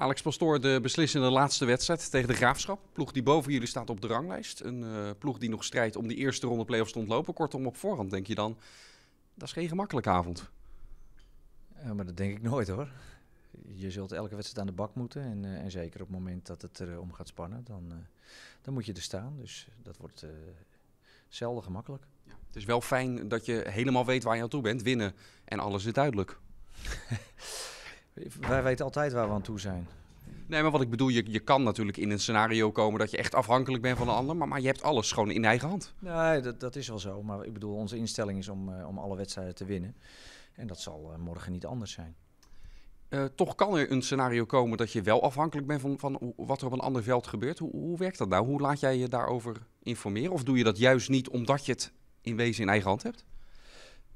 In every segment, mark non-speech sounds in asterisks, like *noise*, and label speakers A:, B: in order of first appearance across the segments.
A: Alex Pastoor, de beslissende laatste wedstrijd tegen de Graafschap. Ploeg die boven jullie staat op de ranglijst. Een eh, ploeg die nog strijdt om die eerste ronde play-offs te ontlopen. Kortom, op voorhand denk je dan, dat is geen gemakkelijke avond.
B: Ja, maar dat denk ik nooit hoor. Je zult elke wedstrijd aan de bak moeten. En, eh, en zeker op het moment dat het erom eh, om gaat spannen, dan, dan moet je er staan. Dus dat wordt zelden gemakkelijk.
A: Ja, het is wel fijn dat je helemaal weet waar je aan toe bent. Winnen en alles is duidelijk. *laughs*
B: Wij weten altijd waar we aan toe zijn.
A: Nee, maar wat ik bedoel, je, je kan natuurlijk in een scenario komen dat je echt afhankelijk bent van een ander, maar, je hebt alles gewoon in eigen hand.
B: Nee, dat, dat is wel zo. Maar ik bedoel, onze instelling is om, eh, om alle wedstrijden te winnen. En dat zal eh, morgen niet anders zijn.
A: Eh, toch kan er een scenario komen dat je wel afhankelijk bent van, van wat er op een ander veld gebeurt. Hoe, hoe werkt dat nou? Hoe laat jij je daarover informeren? Of doe je dat juist niet omdat je het in wezen in eigen hand hebt?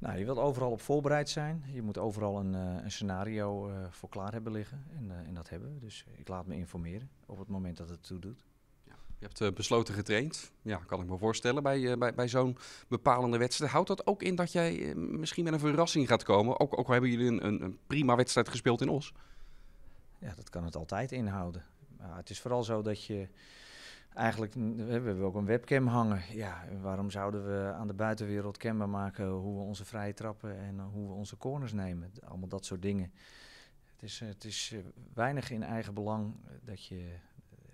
B: Nou, je wilt overal op voorbereid zijn. Je moet overal een, eh, een scenario eh, voor klaar hebben liggen. En, eh, en, dat hebben we. Dus ik laat me informeren op het moment dat het
A: toe doet. Ja, je hebt besloten getraind. Ja, kan ik me voorstellen. Bij, bij, bij zo'n bepalende wedstrijd. Houdt dat ook in dat jij misschien met een verrassing gaat komen? Ook, ook al hebben jullie een, een, een, prima wedstrijd gespeeld in Os.
B: Ja, dat kan het altijd inhouden. Maar het is vooral zo dat je eigenlijk we hebben we ook een webcam hangen. Ja, waarom zouden we aan de buitenwereld kenbaar maken hoe we onze vrije trappen en eh, hoe we onze corners nemen? Allemaal dat soort dingen. Het is, eh, het is eh, weinig in eigen belang dat je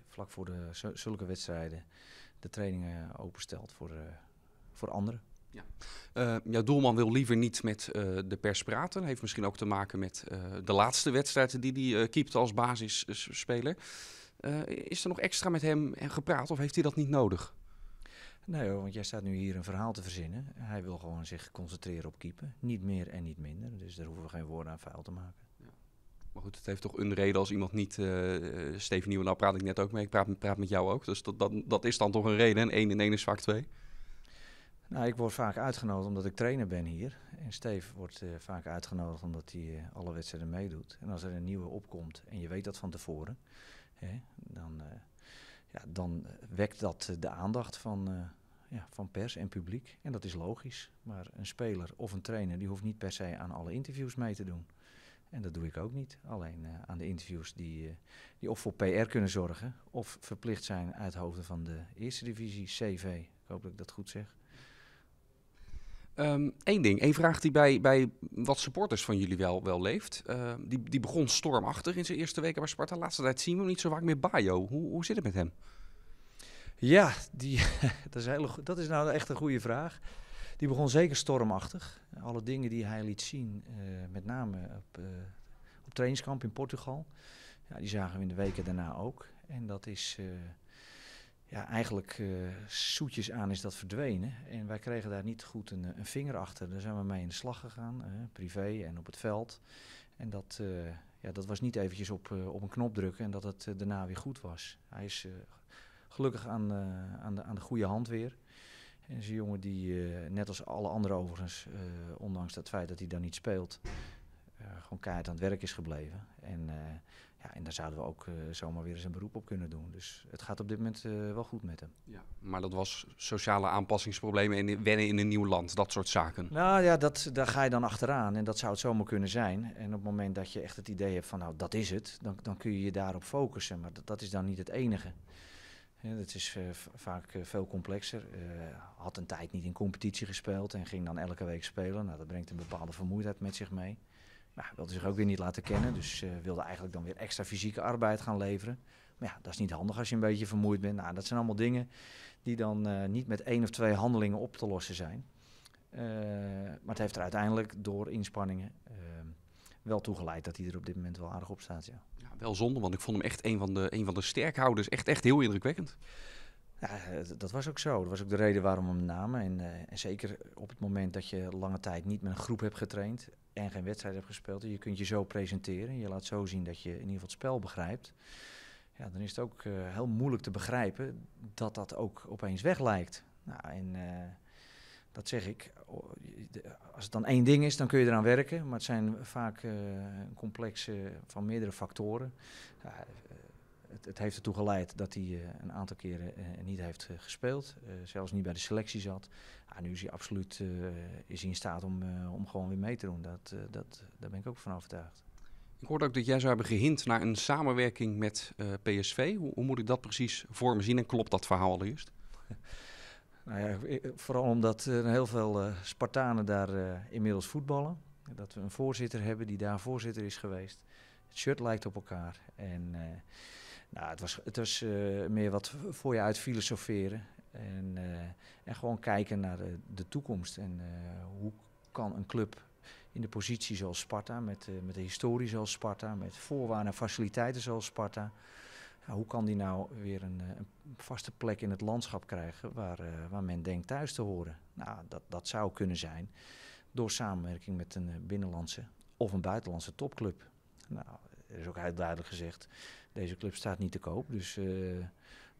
B: vlak voor de, zulke wedstrijden de trainingen openstelt voor, voor anderen.
A: Ja. doelman wil liever niet met de pers praten. Heeft misschien ook te maken met de laatste wedstrijden die hij keept als basisspeler. Eh, is er nog extra met hem gepraat of heeft hij dat niet nodig?
B: Nee hoor, want jij staat nu hier een verhaal te verzinnen. Hij wil gewoon zich concentreren op keeper. Niet meer en niet minder. Dus daar hoeven we geen woorden aan vuil te maken.
A: Maar goed, het heeft toch een reden als iemand niet... Uh, Steven Nieuwen, nou praat ik net ook mee. Ik praat, praat met jou ook. Dus dat, dat, is dan toch een reden. En één in één is vaak twee.
B: Nou, ik word vaak uitgenodigd omdat ik trainer ben hier. En Steve wordt vaak uitgenodigd omdat hij alle wedstrijden meedoet. En als er een nieuwe opkomt en je weet dat van tevoren, dan, eh, ja, dan wekt dat de aandacht van, eh, ja, van pers en publiek. En dat is logisch. Maar een speler of een trainer die hoeft niet per se aan alle interviews mee te doen. En dat doe ik ook niet. Alleen eh, aan de interviews die, die of voor PR kunnen zorgen. of verplicht zijn uit hoofden van de eerste divisie CV. Ik hoop dat ik dat goed zeg.
A: Eén ehm, ding, één vraag die bij, bij wat supporters van jullie wel, wel leeft. Ehm, die, die begon stormachtig in zijn eerste weken bij Sparta. Laatste tijd zien we hem niet zo vaak meer. Bayo, hoe, hoe zit het met hem?
B: Ja, die, *laughs*
A: dat, is hele, dat is nou echt een goede vraag.
B: Die begon zeker stormachtig. Alle dingen die hij liet zien, eh, met name op, eh, op trainingskamp in Portugal. Ja, die zagen we in de weken daarna ook. En dat is eh, ja, eigenlijk uh, zoetjes aan is dat verdwenen. En wij kregen daar niet goed een, eh, een vinger achter. Daar zijn we mee in de slag gegaan, privé en op het veld. En dat, eh, ja, dat was niet eventjes op, op een knop drukken en dat het daarna weer goed was. Hij is gelukkig aan, aan, de, aan de goede hand weer. En is jongen die, net als alle anderen overigens, ondanks het feit dat hij daar niet speelt, gewoon keihard aan het werk is gebleven. En ja, en daar zouden we ook eh, zomaar weer eens een beroep op kunnen doen. Dus het gaat op dit moment eh, wel goed met hem.
A: Ja, maar dat was sociale aanpassingsproblemen en wennen in een nieuw land, dat soort zaken.
B: Nou ja, dat, daar ga je dan achteraan en dat zou het zomaar kunnen zijn. En op het moment dat je echt het idee hebt van nou, dat is het, dan, dan kun je je daarop focussen. Maar dat, dat is dan niet het enige. Ja, dat is eh, vaak veel complexer. had een tijd niet in competitie gespeeld en ging dan elke week spelen. Nou, dat brengt een bepaalde vermoeidheid met zich mee. Nou, wilde zich ook weer niet laten kennen, dus eh, wilde eigenlijk dan weer extra fysieke arbeid gaan leveren. Maar ja, dat is niet handig als je een beetje vermoeid bent. Nou, dat zijn allemaal dingen die dan eh, niet met één of twee handelingen op te lossen zijn. Eh, maar het heeft er uiteindelijk door inspanningen ehm, wel toe geleid dat hij er op dit moment wel aardig op staat. Ja.
A: ja. wel zonde, want ik vond hem echt een van de, een van de sterkhouders. Echt, echt
B: heel indrukwekkend. Ja, dat was ook zo. Dat was ook de reden waarom we hem namen. En, eh, en, zeker op het moment dat je lange tijd niet met een groep hebt getraind en geen wedstrijd hebt gespeeld. je kunt je zo presenteren. Je laat zo zien dat je in ieder geval het spel begrijpt. Ja, dan is het ook eh, heel moeilijk te begrijpen dat dat ook opeens weg lijkt. Nou, en eh, dat zeg ik. Als het dan één ding is, dan kun je eraan werken. Maar het zijn vaak complexe van meerdere factoren het, het, heeft ertoe geleid dat hij eh, een aantal keren eh, niet heeft eh, gespeeld. zelfs niet bij de selectie zat. nu is hij absoluut is in staat om, om gewoon weer mee te doen. Dat, dat, daar ben ik ook van overtuigd.
A: Ik hoorde ook dat jij zou hebben gehint naar een samenwerking met PSV. Hoe, hoe, moet ik dat precies voor me zien en klopt dat verhaal allereerst?
B: *laughs* nou ja, vooral omdat heel veel Spartanen daar inmiddels voetballen. Dat we een voorzitter hebben die daar voorzitter is geweest. Het shirt lijkt op elkaar. En nou, het was, het eh, meer wat voor je uit filosoferen. En, eh, en gewoon kijken naar de, de toekomst. En eh, hoe kan een club in de positie zoals Sparta, met, met de historie zoals Sparta, met voorwaarden en faciliteiten zoals Sparta. Nou, hoe kan die nou weer een, een, vaste plek in het landschap krijgen waar, waar men denkt thuis te horen? Nou, dat, dat zou kunnen zijn door samenwerking met een binnenlandse of een buitenlandse topclub. Nou, is ook heel duidelijk gezegd, deze club staat niet te koop. Dus eh,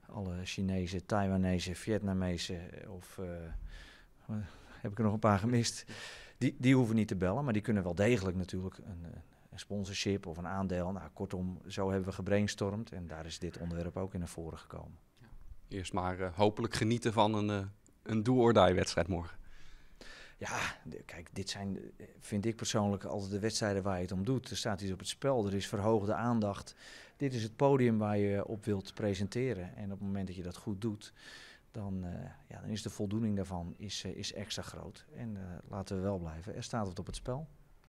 B: alle Chinezen, Taiwanese, Vietnamezen eh, of eh, heb ik er nog een paar gemist, die, die hoeven niet te bellen. Maar die kunnen wel degelijk natuurlijk een, een sponsorship of een aandeel. Nou, kortom, zo hebben we gebrainstormd en daar is dit onderwerp ook in naar voren
A: gekomen. Eerst maar hopelijk genieten van een, een do wedstrijd morgen.
B: Ja, kijk, dit zijn, eh, vind ik persoonlijk, altijd de wedstrijden waar je het om doet. Er staat iets op het spel, er is verhoogde aandacht. Dit is het podium waar je op wilt presenteren. En op het moment dat je dat goed doet, dan, eh, ja, dan is de voldoening daarvan is, eh, is extra groot. En laten we wel blijven, er staat wat op het spel.